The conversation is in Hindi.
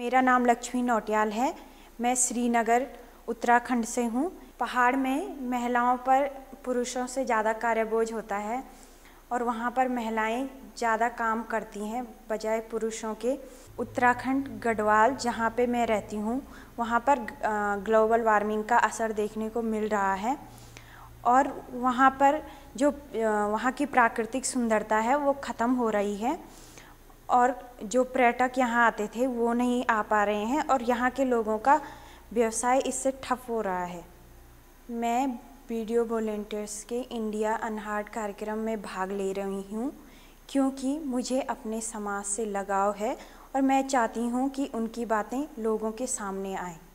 मेरा नाम लक्ष्मी नौटियाल है मैं श्रीनगर उत्तराखंड से हूँ पहाड़ में महिलाओं पर पुरुषों से ज़्यादा कार्यबोझ होता है और वहाँ पर महिलाएं ज़्यादा काम करती हैं बजाय पुरुषों के उत्तराखंड गढ़वाल जहाँ पे मैं रहती हूँ वहाँ पर ग्लोबल वार्मिंग का असर देखने को मिल रहा है और वहाँ पर जो वहाँ की प्राकृतिक सुंदरता है वो ख़त्म हो रही है और जो पर्यटक यहाँ आते थे वो नहीं आ पा रहे हैं और यहाँ के लोगों का व्यवसाय इससे ठप हो रहा है मैं वीडियो वॉल्टियर्स के इंडिया अनहार्ड कार्यक्रम में भाग ले रही हूँ क्योंकि मुझे अपने समाज से लगाव है और मैं चाहती हूँ कि उनकी बातें लोगों के सामने आएँ